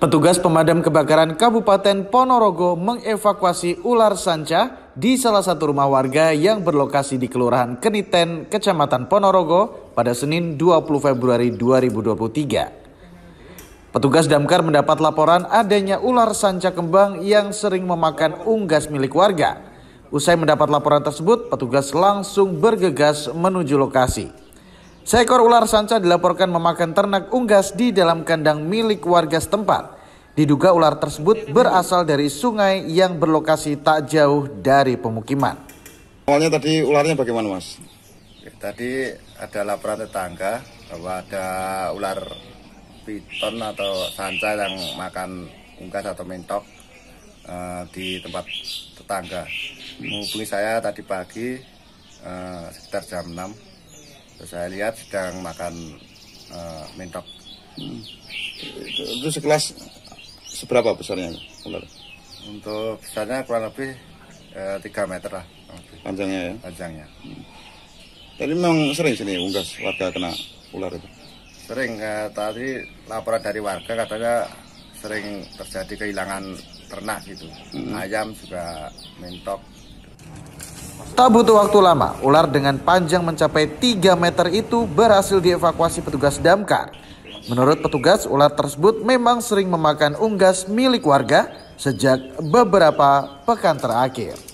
Petugas pemadam kebakaran Kabupaten Ponorogo mengevakuasi ular sanca di salah satu rumah warga yang berlokasi di Kelurahan Keniten, Kecamatan Ponorogo pada Senin 20 Februari 2023. Petugas damkar mendapat laporan adanya ular sanca kembang yang sering memakan unggas milik warga. Usai mendapat laporan tersebut, petugas langsung bergegas menuju lokasi. Seekor ular sanca dilaporkan memakan ternak unggas di dalam kandang milik warga setempat. Diduga ular tersebut berasal dari sungai yang berlokasi tak jauh dari pemukiman. Awalnya tadi ularnya bagaimana mas? Ya, tadi ada laporan tetangga bahwa ada ular piton atau sanca yang makan unggas atau mentok eh, di tempat tetangga. Menghubungi saya tadi pagi eh, sekitar jam 6 saya lihat sedang makan uh, eh, mentok. Hmm. Itu sekelas seberapa besarnya ular? Untuk besarnya kurang lebih uh, eh, 3 meter lah. Panjangnya ya? Panjangnya. Hmm. Jadi memang sering sini unggas warga kena ular itu? Sering, uh, tadi laporan dari warga katanya sering terjadi kehilangan ternak gitu. Hmm. Ayam juga mentok, Tak butuh waktu lama, ular dengan panjang mencapai 3 meter itu berhasil dievakuasi petugas damkar. Menurut petugas, ular tersebut memang sering memakan unggas milik warga sejak beberapa pekan terakhir.